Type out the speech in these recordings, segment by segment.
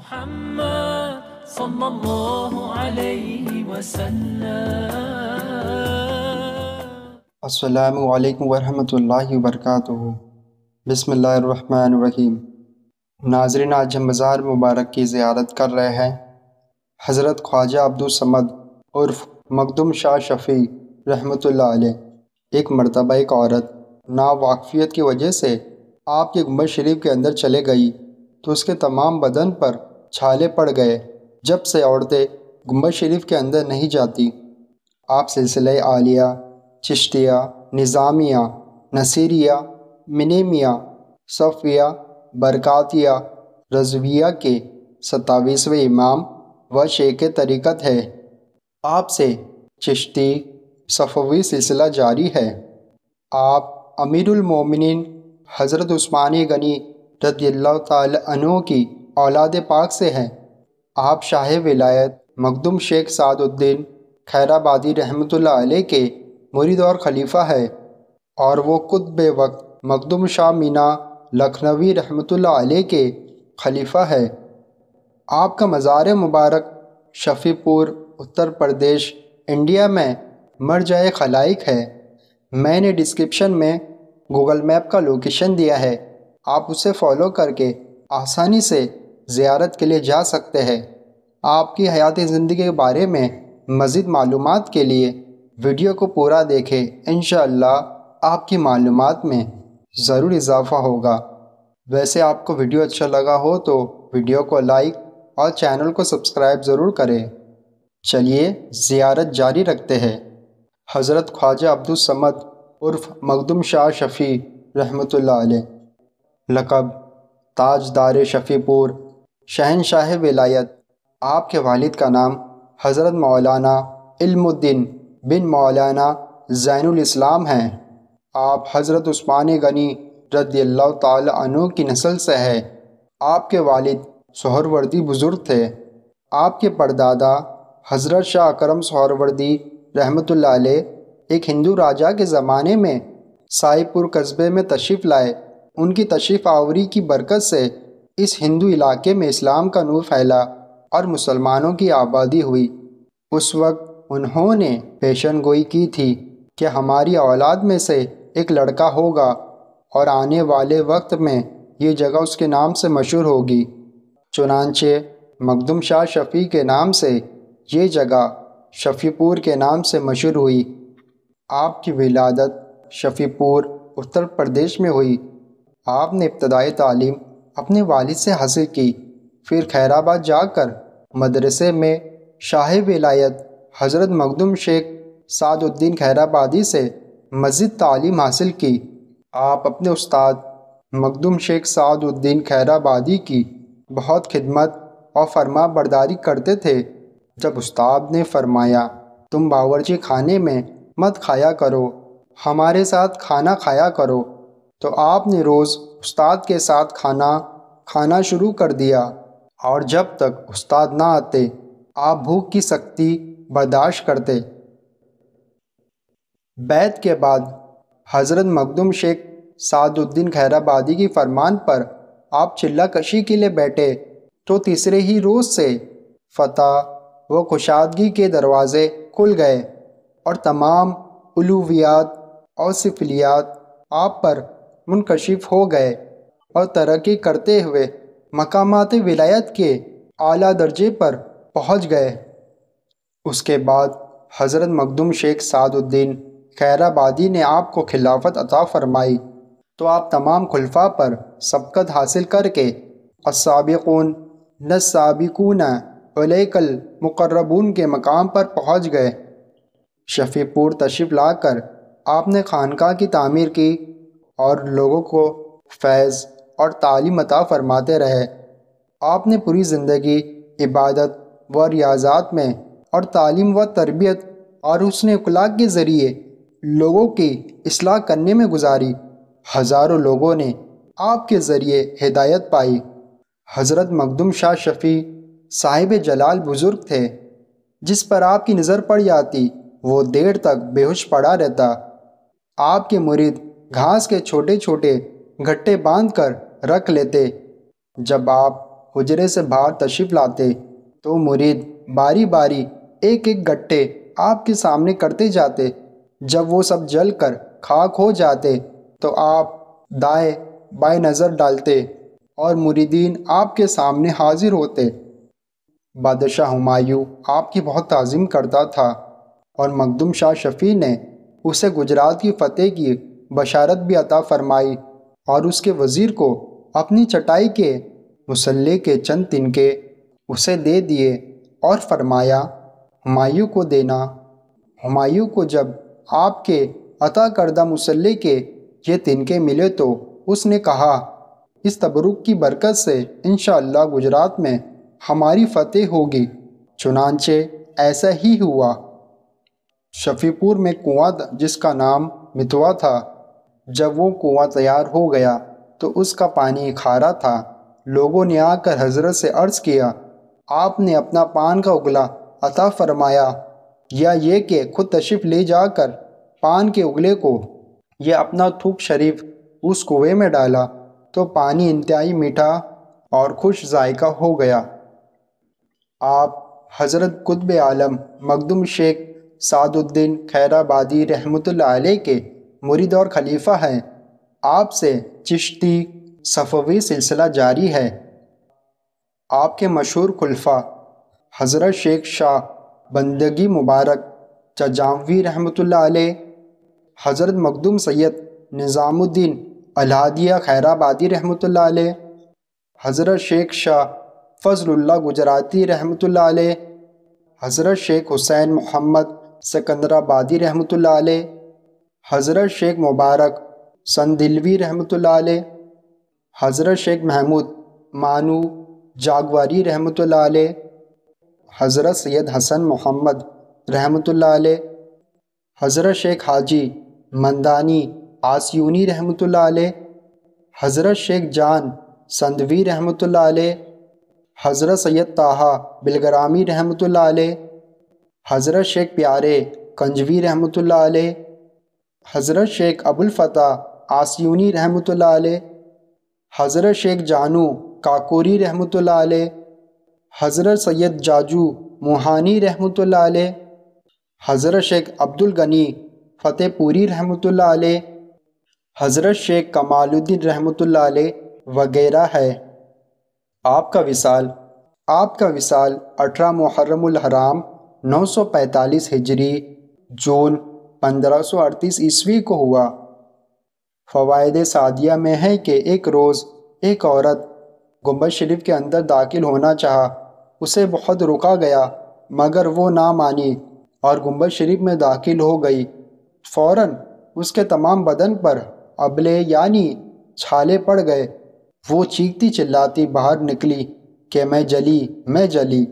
محمد صلى الله عليه नाजरन आज हम मज़ार मुबारक की ज्यादत कर रहे हैं हज़रत ख्वाजा अब्दुलसमद उर्फ मखदम शाह शफ़ी रहमतुल्लाह अलैह एक मरतबा एक औरत नावाकफियत की वजह से आपके गुम्बद शरीफ के अंदर चले गई तो उसके तमाम बदन पर छाले पड़ गए जब से औरतें गुम्बद शरीफ के अंदर नहीं जाती आप सिलसिले आलिया चिश्तिया निज़ामिया नसीरिया मिनेमिया सफ़िया बरक़ातिया रजविया के सताईसवें इमाम व शेख तरीक़त है आपसे चिश्ती सफ़वी सिलसिला जारी है आप अमीरुलमोमिन हज़रत उस्मान गनी रदील्ला तु की औलाद पाक से हैं आप शाह विलायत मखदुम शेख सादुद्दीन खैराबादी रहमत आल के मुरीद और खलीफा है और वो खुद बे वक्त मखदुम शाह मीना लखनवी रहमत आल के खलीफा है आपका मज़ार मुबारक शफीपुर उत्तर प्रदेश इंडिया में मर जाए खलाइक है मैंने डिस्क्रिप्शन में गूगल मैप का लोकेशन दिया है आप उसे फॉलो करके आसानी से ज़्यारत के लिए जा सकते हैं आपकी हयात ज़िंदगी के बारे में मज़ीद मालूम के लिए वीडियो को पूरा देखें इन आपकी मालूम में ज़रूर इजाफ़ा होगा वैसे आपको वीडियो अच्छा लगा हो तो वीडियो को लाइक और चैनल को सब्सक्राइब ज़रूर करें चलिए ज़ियारत जारी रखते हैं हज़रत ख्वाजा अब्दुलसमद उर्फ मखदम शाह शफ़ी रहमत लकब ताजदार शफ़ीपुर शहनशाह विलायत आपके वालिद का नाम हज़रत मौलाना इल्मुद्दीन बिन मौलाना इस्लाम हैं आप हज़रत उस्मान गनी रदी तु की नस्ल से है आपके वालिद सोहरवर्दी बुज़ुर्ग थे आपके परदादा हज़रत शाह अकरम सोहरवर्दी रहमत एक हिंदू राजा के ज़माने में साईपुर कस्बे में तशरीफ़ लाए उनकी तशरीफ़ आवरी की बरकत से इस हिंदू इलाके में इस्लाम का नूर फैला और मुसलमानों की आबादी हुई उस वक्त उन्होंने पेशन गोई की थी कि हमारी औलाद में से एक लड़का होगा और आने वाले वक्त में ये जगह उसके नाम से मशहूर होगी चुनानचे मखदुम शाह शफ़ी के नाम से ये जगह शफ़ीपुर के नाम से मशहूर हुई आपकी विलादत शफ़ीपुर उत्तर प्रदेश में हुई आपने इब्तदाई तालीम अपने वालिद से हासिल की फिर खैराबाद जाकर मदरसे में शाह विलायत हज़रत मखदुम शेख सादुद्दीन खैराबादी से मज़ीद तालीम हासिल की आप अपने उस्ताद मखदुम शेख सादुद्दीन खैराबादी की बहुत खिदमत और फरमा बरदारी करते थे जब उस्ताद ने फरमाया तुम बावरची खाने में मत खाया करो हमारे साथ खाना खाया करो तो आपने रोज़ उस्ताद के साथ खाना खाना शुरू कर दिया और जब तक उस्ताद ना आते आप भूख की सख्ती बर्दाश्त करते बैत के बाद हज़रत मखदुम शेख सादुद्दीन खैराबादी की फरमान पर आप चिल्ला कशी के लिए बैठे तो तीसरे ही रोज़ से फतह व खुशादगी के दरवाज़े खुल गए और तमाम उलूवियात और सिफलियात आप पर मुनकशिफ हो गए और तरक्की करते हुए मकामात विलायत के आला दर्जे पर पहुंच गए उसके बाद हज़रत मखदूम शेख सादुद्दीन खैराबादी ने आपको खिलाफत अता फरमाई तो आप तमाम खुलफा पर सबकत हासिल करके असाबिकून न सबिकून अलेकल मुकर्रबून के मकाम पर पहुंच गए शफीपुर तशीफ लाकर आपने खानका की तामीर की और लोगों को फैज़ और तालीम अता फरमाते रहे आपने पूरी ज़िंदगी इबादत व रियाजात में और तालीम व तरबियत और उसने अखलाक के ज़रिए लोगों की असलाह करने में गुजारी हज़ारों लोगों ने आपके ज़रिए हिदायत पाई हज़रत मखदम शाह शफ़ी साहिब जलाल बुज़ुर्ग थे जिस पर आपकी नज़र पड़ जाती वो देर तक बेहोश पड़ा रहता आपके मुरीद घास के छोटे छोटे गट्टे बांध कर रख लेते जब आप हुजरे से बाहर तशीफ लाते तो मुरीद बारी बारी एक एक गट्टे आपके सामने करते जाते जब वो सब जल कर खाक हो जाते तो आप दाए बाएं नज़र डालते और मुरीदीन आपके सामने हाजिर होते बादशाह हुमायूं आपकी बहुत तज़ीम करता था और मखदुम शाह शफ़ी ने उसे गुजरात की फ़तेह की बशारत भी अता फरमाई और उसके वज़ीर को अपनी चटाई के मुसल्ले के चंद तिनके उसे दे दिए और फरमाया हमायूं को देना हमायूं को जब आपके अता करदा मुसल्ले के ये तिनके मिले तो उसने कहा इस तबरुक की बरकत से इन गुजरात में हमारी फतेह होगी चुनानचे ऐसा ही हुआ शफीपुर में कुआं जिसका नाम मितवा था जब वो कुआं तैयार हो गया तो उसका पानी खारा था लोगों ने आकर हजरत से अर्ज़ किया आपने अपना पान का उगला अता फरमाया या ये कि खुद तशरीफ़ ले जाकर पान के उगले को यह अपना थूक शरीफ उस कुएं में डाला तो पानी इंतहाई मीठा और खुश जायका हो गया आप हज़रत कुतब आलम मखदम शेख सादुद्दीन खैराबादी रहमत के मुरीद और खलीफा हैं आपसे चिश्ती सफ़वी सिलसिला जारी है आपके मशहूर खुलफा हज़रत शेख शाह बंदगी मुबारक चजामवी रहमत आल हज़रत मखदूम सैद निज़ामुद्दीन अलहदिया खैराबादी रहमत आल हज़रत शेख शाह फ़जलुल्ला गुजराती रहमत आल हज़रत शेख हुसैन मोहम्मद सकंदराबादी रहमत हज़रत शेख मुबारक संदिलवी रहमत हज़रत शेख महमूद मानू जागवारी रहमत हज़रत सैद हसन मोहम्मद रहमत हज़रत शेख हाजी मंदानी आसयूनी रहमत हज़रत शेख जान संदवी रहमत हज़रत सैद ताहा बिलगरामी रहमत हज़रत शेख प्यारे कंजवी रहमत हज़रत शेख अबुलफ़तः आसयूनी रहमत हज़रत शेख जानू काकोरी रहमत हज़रत सैयद जाजू मोहानी रहमत हज़रत शेख अब्दुल गनी फ़तेहपुरी रहमत हज़रत शेख कमालुद्दीन रहमत वगैरह है आपका विसाल आपका विसाल अठारह नौ सौ पैंतालीस हिजरी जून 1538 ईस्वी को हुआ फ़वाद सादिया में है कि एक रोज़ एक औरत गुम्बद शरीफ के अंदर दाखिल होना चाहा उसे बहुत रुका गया मगर वो ना मानी और गुम्बद शरीफ में दाखिल हो गई फ़ौर उसके तमाम बदन पर अबले यानी छाले पड़ गए वो चीखती चिल्लाती बाहर निकली कि मैं जली मैं जली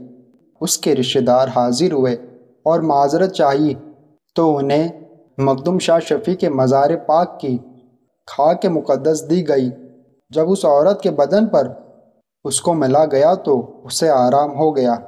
उसके रिश्तेदार हाजिर हुए और माजरत चाहिए तो उन्हें मखदुम शाह शफ़ी के मज़ार पाक की खा के मुकदस दी गई जब उस औरत के बदन पर उसको मिला गया तो उसे आराम हो गया